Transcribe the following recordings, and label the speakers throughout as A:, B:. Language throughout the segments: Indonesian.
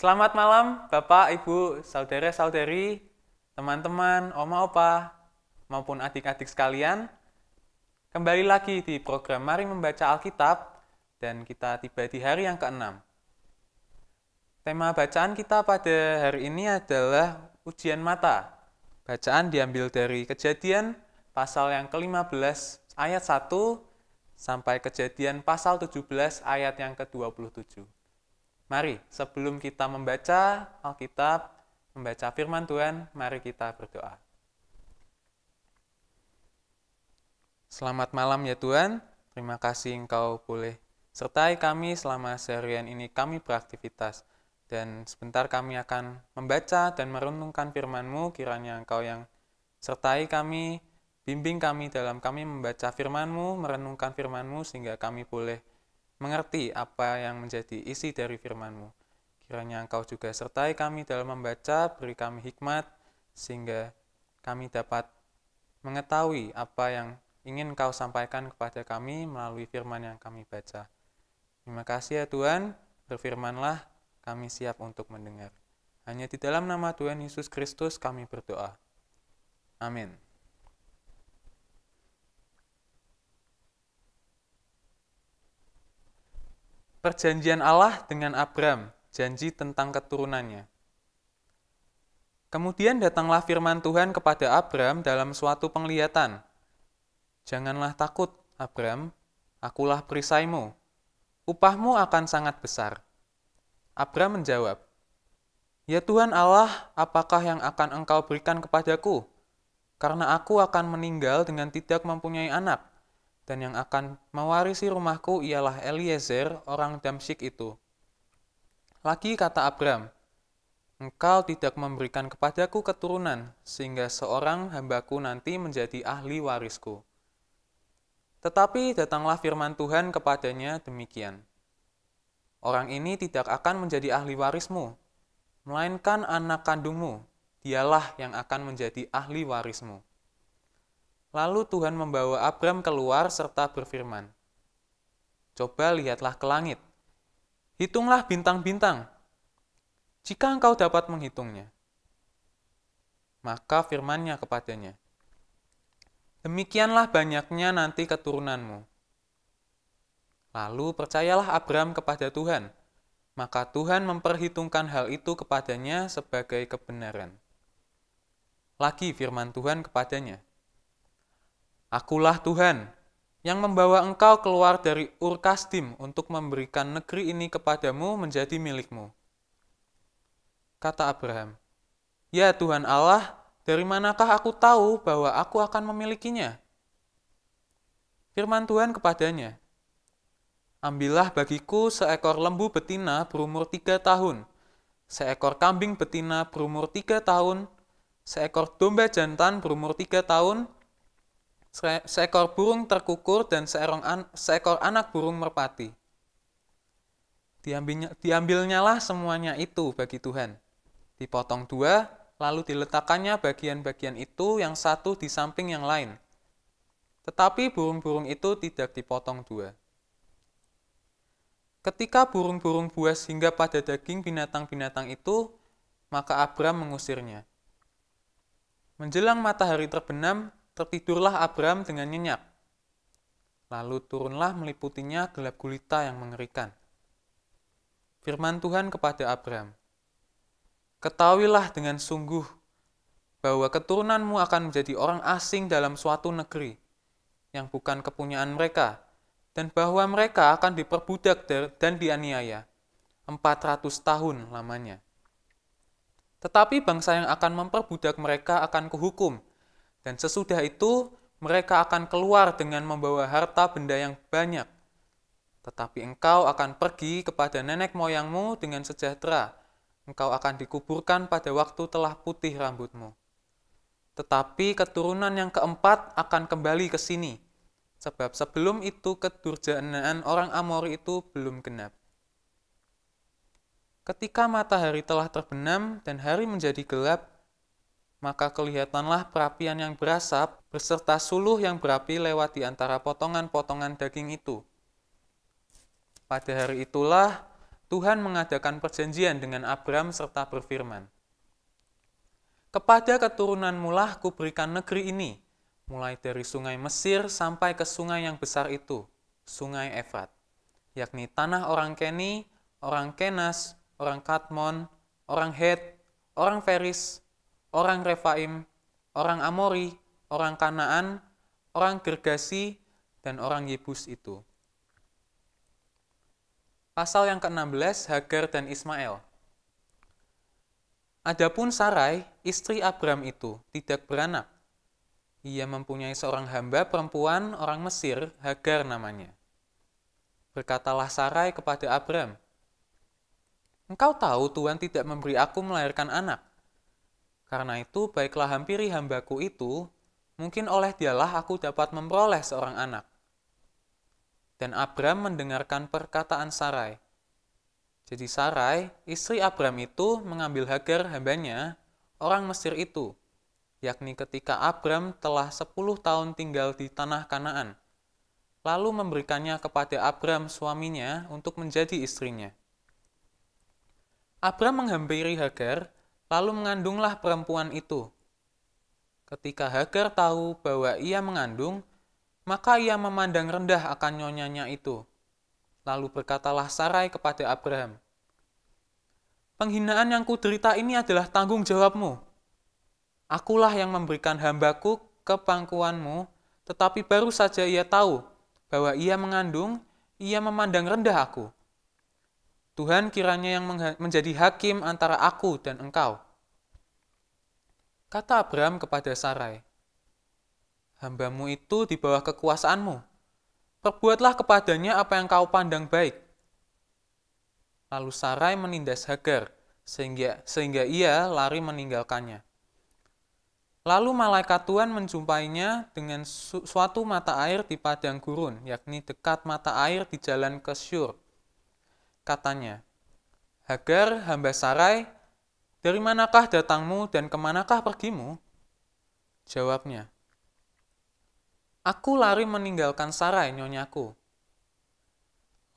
A: Selamat malam Bapak, Ibu, Saudara-saudari, teman-teman, Oma, Opa, maupun adik-adik sekalian. Kembali lagi di program Mari Membaca Alkitab dan kita tiba di hari yang keenam. Tema bacaan kita pada hari ini adalah ujian mata. Bacaan diambil dari kejadian pasal yang ke-15 ayat 1 sampai kejadian pasal 17 ayat yang ke-27. Mari, sebelum kita membaca Alkitab, membaca firman Tuhan, mari kita berdoa. Selamat malam ya Tuhan, terima kasih Engkau boleh sertai kami selama seharian ini kami beraktivitas. Dan sebentar kami akan membaca dan merenungkan firman-Mu, kiranya Engkau yang sertai kami, bimbing kami dalam kami membaca firman-Mu, merenungkan firman-Mu, sehingga kami boleh mengerti apa yang menjadi isi dari firman-Mu. Kiranya Engkau juga sertai kami dalam membaca, beri kami hikmat, sehingga kami dapat mengetahui apa yang ingin Engkau sampaikan kepada kami melalui firman yang kami baca. Terima kasih ya Tuhan, berfirmanlah, kami siap untuk mendengar. Hanya di dalam nama Tuhan Yesus Kristus kami berdoa. Amin. Perjanjian Allah dengan Abram, janji tentang keturunannya. Kemudian datanglah firman Tuhan kepada Abram dalam suatu penglihatan. Janganlah takut, Abram, akulah perisaimu. Upahmu akan sangat besar. Abram menjawab, Ya Tuhan Allah, apakah yang akan engkau berikan kepadaku? Karena aku akan meninggal dengan tidak mempunyai anak dan yang akan mewarisi rumahku ialah Eliezer, orang Damsik itu. Lagi kata Abram, Engkau tidak memberikan kepadaku keturunan, sehingga seorang hambaku nanti menjadi ahli warisku. Tetapi datanglah firman Tuhan kepadanya demikian. Orang ini tidak akan menjadi ahli warismu, melainkan anak kandungmu, dialah yang akan menjadi ahli warismu. Lalu Tuhan membawa Abram keluar serta berfirman, Coba lihatlah ke langit, hitunglah bintang-bintang, jika engkau dapat menghitungnya. Maka firmannya kepadanya, Demikianlah banyaknya nanti keturunanmu. Lalu percayalah Abram kepada Tuhan, maka Tuhan memperhitungkan hal itu kepadanya sebagai kebenaran. Lagi firman Tuhan kepadanya, Akulah Tuhan yang membawa engkau keluar dari Urkastim untuk memberikan negeri ini kepadamu menjadi milikmu. Kata Abraham, Ya Tuhan Allah, dari manakah aku tahu bahwa aku akan memilikinya? Firman Tuhan kepadanya, Ambillah bagiku seekor lembu betina berumur tiga tahun, seekor kambing betina berumur tiga tahun, seekor domba jantan berumur tiga tahun, seekor burung terkukur dan seerong an, seekor anak burung merpati. Diambilnya, diambilnyalah semuanya itu bagi Tuhan. Dipotong dua, lalu diletakkannya bagian-bagian itu yang satu di samping yang lain. Tetapi burung-burung itu tidak dipotong dua. Ketika burung-burung buas hingga pada daging binatang-binatang itu, maka Abram mengusirnya. Menjelang matahari terbenam, Tertidurlah Abram dengan nyenyak. Lalu turunlah meliputinya gelap gulita yang mengerikan. Firman Tuhan kepada Abram, Ketahuilah dengan sungguh bahwa keturunanmu akan menjadi orang asing dalam suatu negeri yang bukan kepunyaan mereka, dan bahwa mereka akan diperbudak dan dianiaya 400 tahun lamanya. Tetapi bangsa yang akan memperbudak mereka akan kuhukum dan sesudah itu, mereka akan keluar dengan membawa harta benda yang banyak. Tetapi engkau akan pergi kepada nenek moyangmu dengan sejahtera. Engkau akan dikuburkan pada waktu telah putih rambutmu. Tetapi keturunan yang keempat akan kembali ke sini, sebab sebelum itu kedurjanaan orang Amori itu belum genap. Ketika matahari telah terbenam dan hari menjadi gelap, maka kelihatanlah perapian yang berasap beserta suluh yang berapi lewat di antara potongan-potongan daging itu. Pada hari itulah Tuhan mengadakan perjanjian dengan Abram serta berfirman, Kepada keturunan lah kuberikan negeri ini, mulai dari sungai Mesir sampai ke sungai yang besar itu, sungai Efrat, yakni tanah orang Keni, orang Kenas, orang Katmon, orang Het, orang Feris, orang Refaim, orang Amori, orang Kanaan, orang Gergasi, dan orang Yebus itu. Pasal yang ke-16, Hagar dan Ismail. Adapun Sarai, istri Abram itu, tidak beranak. Ia mempunyai seorang hamba perempuan orang Mesir, Hagar namanya. Berkatalah Sarai kepada Abram, Engkau tahu Tuhan tidak memberi aku melahirkan anak. Karena itu, baiklah hampiri hambaku itu, mungkin oleh dialah aku dapat memperoleh seorang anak. Dan Abram mendengarkan perkataan Sarai. Jadi Sarai, istri Abram itu mengambil Hagar hambanya, orang Mesir itu, yakni ketika Abram telah 10 tahun tinggal di tanah Kanaan, lalu memberikannya kepada Abram suaminya untuk menjadi istrinya. Abram menghampiri Hagar Lalu mengandunglah perempuan itu. Ketika Hagar tahu bahwa ia mengandung, maka ia memandang rendah akan nyonyanya itu. Lalu berkatalah Sarai kepada Abraham, Penghinaan yang kuderita ini adalah tanggung jawabmu. Akulah yang memberikan hambaku ke pangkuanmu, tetapi baru saja ia tahu bahwa ia mengandung, ia memandang rendah aku.' Tuhan kiranya yang menjadi hakim antara aku dan engkau. Kata Abram kepada Sarai, Hambamu itu di bawah kekuasaanmu. Perbuatlah kepadanya apa yang kau pandang baik. Lalu Sarai menindas Hagar, sehingga, sehingga ia lari meninggalkannya. Lalu malaikat Tuhan menjumpainya dengan suatu mata air di padang gurun, yakni dekat mata air di jalan ke Syur, katanya, Hagar hamba Sarai, dari manakah datangmu dan kemanakah pergimu? Jawabnya, Aku lari meninggalkan Sarai, nyonyaku.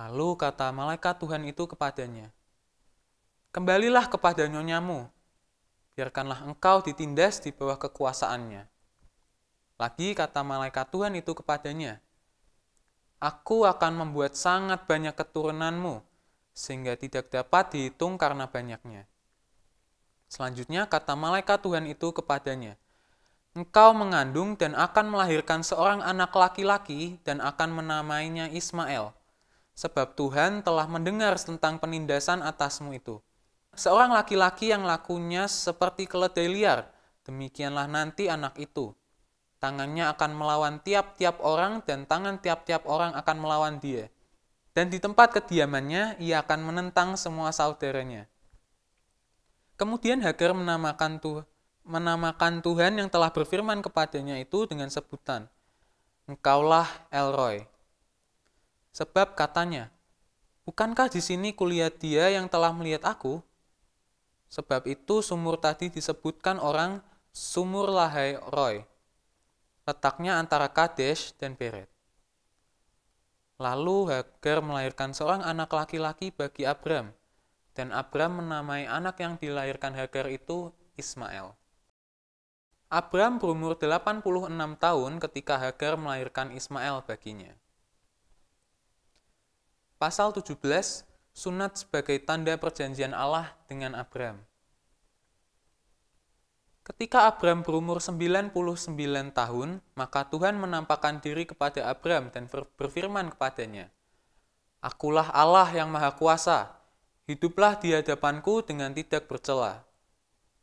A: Lalu kata malaikat Tuhan itu kepadanya, Kembalilah kepada nyonyamu, biarkanlah engkau ditindas di bawah kekuasaannya. Lagi kata malaikat Tuhan itu kepadanya, Aku akan membuat sangat banyak keturunanmu, sehingga tidak dapat dihitung karena banyaknya. Selanjutnya, kata malaikat Tuhan itu kepadanya, Engkau mengandung dan akan melahirkan seorang anak laki-laki dan akan menamainya Ismail, sebab Tuhan telah mendengar tentang penindasan atasmu itu. Seorang laki-laki yang lakunya seperti keledai liar, demikianlah nanti anak itu. Tangannya akan melawan tiap-tiap orang dan tangan tiap-tiap orang akan melawan dia.' Dan di tempat kediamannya, ia akan menentang semua saudaranya. Kemudian Hagar menamakan, menamakan Tuhan yang telah berfirman kepadanya itu dengan sebutan, Engkaulah Elroy. Sebab katanya, Bukankah di sini kulihat dia yang telah melihat aku? Sebab itu sumur tadi disebutkan orang sumur Lahai Roy. Letaknya antara Kadesh dan Beret. Lalu Hagar melahirkan seorang anak laki-laki bagi Abram, dan Abram menamai anak yang dilahirkan Hagar itu Ismail. Abram berumur 86 tahun ketika Hagar melahirkan Ismail baginya. Pasal 17, sunat sebagai tanda perjanjian Allah dengan Abram. Ketika Abram berumur 99 tahun, maka Tuhan menampakkan diri kepada Abram dan berfirman kepadanya, Akulah Allah yang Maha Kuasa, hiduplah di hadapanku dengan tidak bercela.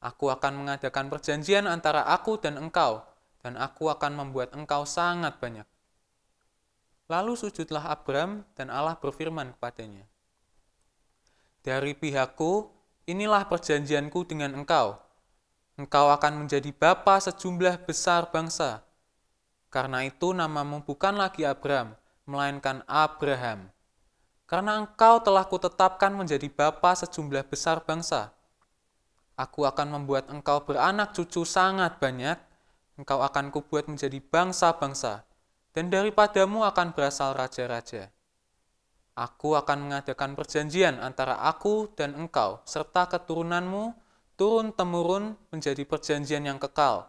A: Aku akan mengadakan perjanjian antara aku dan engkau, dan aku akan membuat engkau sangat banyak. Lalu sujudlah Abram dan Allah berfirman kepadanya, Dari pihakku, inilah perjanjianku dengan engkau, Engkau akan menjadi bapa sejumlah besar bangsa. Karena itu namamu bukan lagi Abram, melainkan Abraham. Karena engkau telah kutetapkan menjadi bapa sejumlah besar bangsa. Aku akan membuat engkau beranak cucu sangat banyak, engkau akan kubuat menjadi bangsa-bangsa, dan daripadamu akan berasal raja-raja. Aku akan mengadakan perjanjian antara aku dan engkau, serta keturunanmu turun-temurun menjadi perjanjian yang kekal,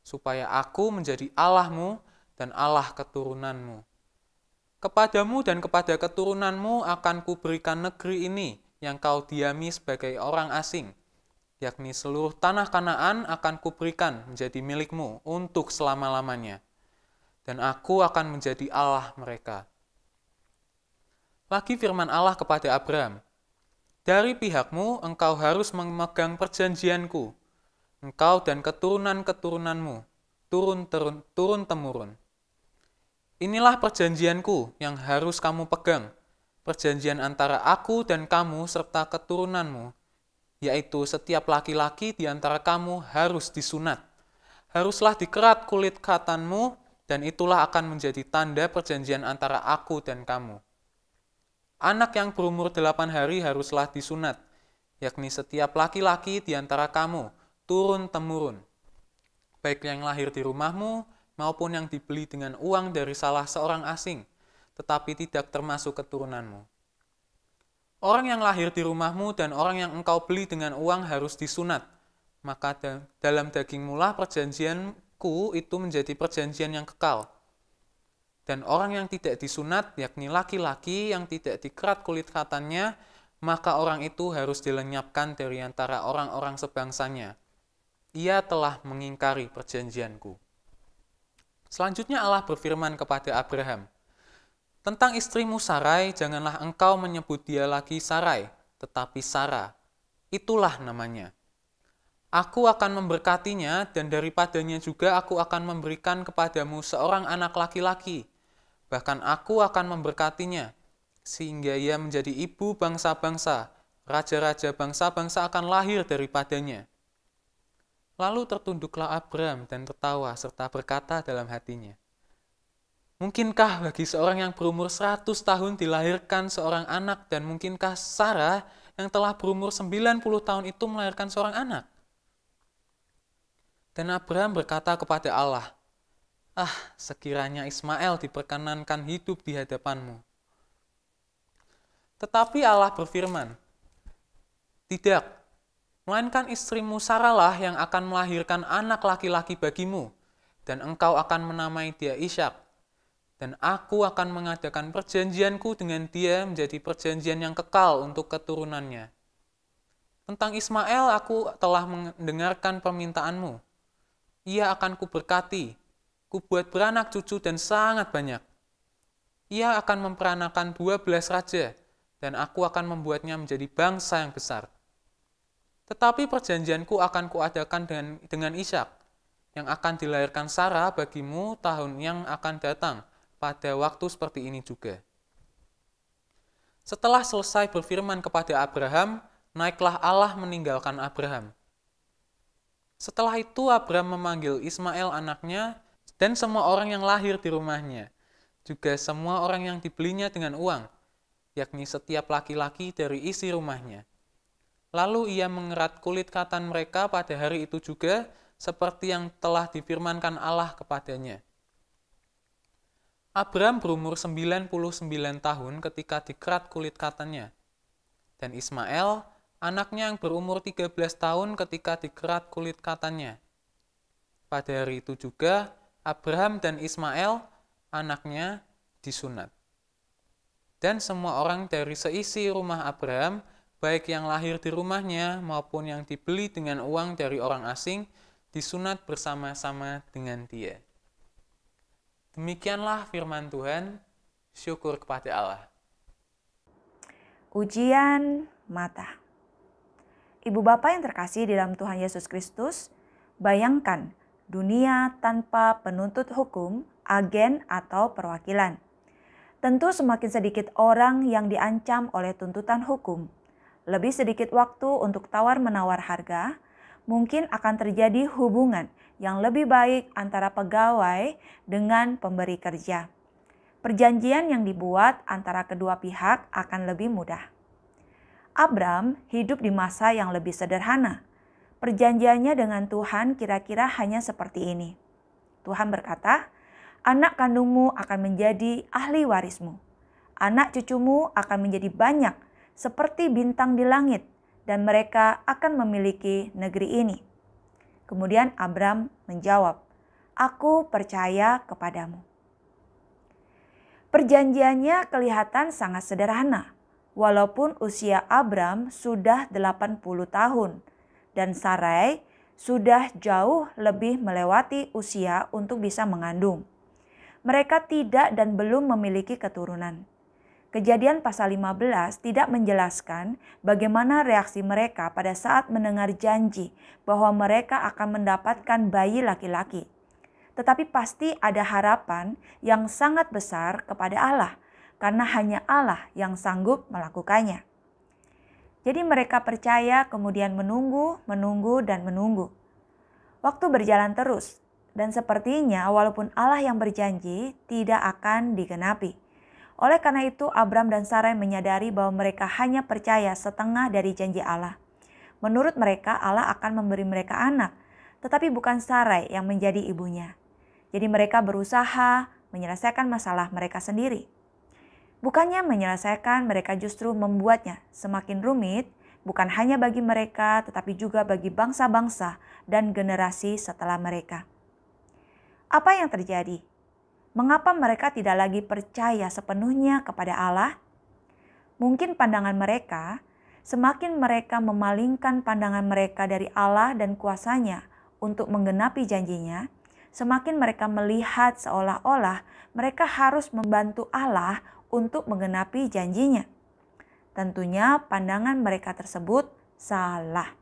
A: supaya aku menjadi Allahmu dan Allah keturunanmu. Kepadamu dan kepada keturunanmu akan kuberikan negeri ini yang kau diami sebagai orang asing, yakni seluruh tanah kanaan akan kuberikan menjadi milikmu untuk selama-lamanya. Dan aku akan menjadi Allah mereka. Lagi firman Allah kepada Abraham, dari pihakmu engkau harus memegang perjanjianku, engkau dan keturunan-keturunanmu, temurun temurun Inilah perjanjianku yang harus kamu pegang, perjanjian antara aku dan kamu serta keturunanmu, yaitu setiap laki-laki di antara kamu harus disunat. Haruslah dikerat kulit katanmu, dan itulah akan menjadi tanda perjanjian antara aku dan kamu. Anak yang berumur delapan hari haruslah disunat, yakni setiap laki-laki di antara kamu, turun-temurun. Baik yang lahir di rumahmu, maupun yang dibeli dengan uang dari salah seorang asing, tetapi tidak termasuk keturunanmu. Orang yang lahir di rumahmu dan orang yang engkau beli dengan uang harus disunat, maka dalam dagingmulah perjanjianku itu menjadi perjanjian yang kekal.' Dan orang yang tidak disunat, yakni laki-laki yang tidak dikerat kulit katanya, maka orang itu harus dilenyapkan dari antara orang-orang sebangsanya. Ia telah mengingkari perjanjianku. Selanjutnya Allah berfirman kepada Abraham, Tentang istrimu Sarai, janganlah engkau menyebut dia lagi Sarai, tetapi Sara. Itulah namanya. Aku akan memberkatinya dan daripadanya juga aku akan memberikan kepadamu seorang anak laki-laki Bahkan aku akan memberkatinya, sehingga ia menjadi ibu bangsa-bangsa, raja-raja bangsa-bangsa akan lahir daripadanya. Lalu tertunduklah Abram dan tertawa serta berkata dalam hatinya, Mungkinkah bagi seorang yang berumur 100 tahun dilahirkan seorang anak dan mungkinkah Sarah yang telah berumur 90 tahun itu melahirkan seorang anak? Dan Abraham berkata kepada Allah, Ah, sekiranya Ismail diperkenankan hidup di hadapanmu. Tetapi Allah berfirman, Tidak, melainkan istrimu Saralah yang akan melahirkan anak laki-laki bagimu, dan engkau akan menamai dia Ishak. Dan aku akan mengadakan perjanjianku dengan dia menjadi perjanjian yang kekal untuk keturunannya. Tentang Ismail aku telah mendengarkan permintaanmu. Ia akan kuberkati, buat beranak cucu dan sangat banyak. Ia akan memperanakan dua belas raja, dan aku akan membuatnya menjadi bangsa yang besar. Tetapi perjanjianku akan kuadakan dengan, dengan Ishak, yang akan dilahirkan Sarah bagimu tahun yang akan datang, pada waktu seperti ini juga. Setelah selesai berfirman kepada Abraham, naiklah Allah meninggalkan Abraham. Setelah itu Abraham memanggil Ismail anaknya dan semua orang yang lahir di rumahnya, juga semua orang yang dibelinya dengan uang, yakni setiap laki-laki dari isi rumahnya. Lalu ia mengerat kulit katan mereka pada hari itu juga, seperti yang telah difirmankan Allah kepadanya. Abram berumur 99 tahun ketika dikerat kulit katanya, dan Ismail, anaknya yang berumur 13 tahun ketika dikerat kulit katanya. Pada hari itu juga, Abraham dan Ismail anaknya disunat. Dan semua orang dari seisi rumah Abraham, baik yang lahir di rumahnya maupun yang dibeli dengan uang dari orang asing, disunat bersama-sama dengan dia. Demikianlah firman Tuhan, syukur kepada Allah.
B: Ujian mata. Ibu bapak yang terkasih di dalam Tuhan Yesus Kristus, bayangkan dunia tanpa penuntut hukum, agen, atau perwakilan. Tentu semakin sedikit orang yang diancam oleh tuntutan hukum. Lebih sedikit waktu untuk tawar-menawar harga, mungkin akan terjadi hubungan yang lebih baik antara pegawai dengan pemberi kerja. Perjanjian yang dibuat antara kedua pihak akan lebih mudah. Abram hidup di masa yang lebih sederhana Perjanjiannya dengan Tuhan kira-kira hanya seperti ini. Tuhan berkata, anak kandungmu akan menjadi ahli warismu. Anak cucumu akan menjadi banyak seperti bintang di langit dan mereka akan memiliki negeri ini. Kemudian Abram menjawab, Aku percaya kepadamu. Perjanjiannya kelihatan sangat sederhana, walaupun usia Abram sudah 80 tahun dan Sarai sudah jauh lebih melewati usia untuk bisa mengandung. Mereka tidak dan belum memiliki keturunan. Kejadian pasal 15 tidak menjelaskan bagaimana reaksi mereka pada saat mendengar janji bahwa mereka akan mendapatkan bayi laki-laki. Tetapi pasti ada harapan yang sangat besar kepada Allah, karena hanya Allah yang sanggup melakukannya. Jadi mereka percaya kemudian menunggu, menunggu, dan menunggu. Waktu berjalan terus, dan sepertinya walaupun Allah yang berjanji tidak akan digenapi. Oleh karena itu Abram dan Sarai menyadari bahwa mereka hanya percaya setengah dari janji Allah. Menurut mereka Allah akan memberi mereka anak, tetapi bukan Sarai yang menjadi ibunya. Jadi mereka berusaha menyelesaikan masalah mereka sendiri. Bukannya menyelesaikan, mereka justru membuatnya semakin rumit, bukan hanya bagi mereka, tetapi juga bagi bangsa-bangsa dan generasi setelah mereka. Apa yang terjadi? Mengapa mereka tidak lagi percaya sepenuhnya kepada Allah? Mungkin pandangan mereka, semakin mereka memalingkan pandangan mereka dari Allah dan kuasanya untuk menggenapi janjinya, semakin mereka melihat seolah-olah mereka harus membantu Allah untuk menggenapi janjinya. Tentunya pandangan mereka tersebut salah.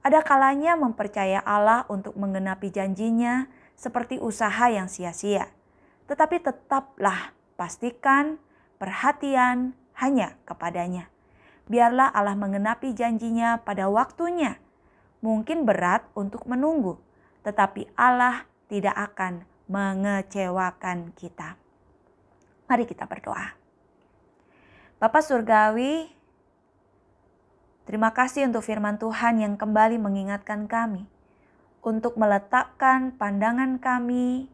B: Ada kalanya mempercaya Allah untuk menggenapi janjinya seperti usaha yang sia-sia. Tetapi tetaplah pastikan perhatian hanya kepadanya. Biarlah Allah menggenapi janjinya pada waktunya. Mungkin berat untuk menunggu, tetapi Allah tidak akan mengecewakan kita. Mari kita berdoa. Bapak Surgawi, terima kasih untuk firman Tuhan yang kembali mengingatkan kami untuk meletakkan pandangan kami,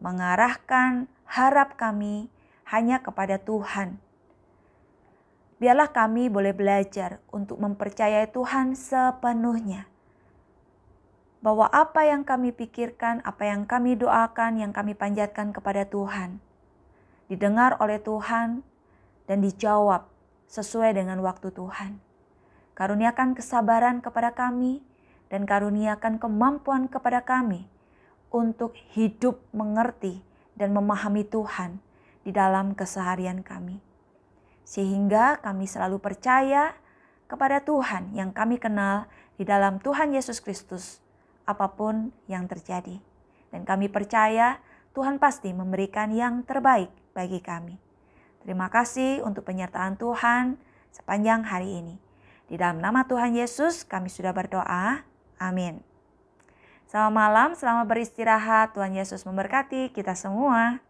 B: mengarahkan harap kami hanya kepada Tuhan. Biarlah kami boleh belajar untuk mempercayai Tuhan sepenuhnya. Bahwa apa yang kami pikirkan, apa yang kami doakan, yang kami panjatkan kepada Tuhan – didengar oleh Tuhan, dan dijawab sesuai dengan waktu Tuhan. Karuniakan kesabaran kepada kami, dan karuniakan kemampuan kepada kami untuk hidup mengerti dan memahami Tuhan di dalam keseharian kami, sehingga kami selalu percaya kepada Tuhan yang kami kenal di dalam Tuhan Yesus Kristus, apapun yang terjadi, dan kami percaya Tuhan pasti memberikan yang terbaik bagi kami. Terima kasih untuk penyertaan Tuhan sepanjang hari ini. Di dalam nama Tuhan Yesus kami sudah berdoa. Amin. Selamat malam, selamat beristirahat. Tuhan Yesus memberkati kita semua.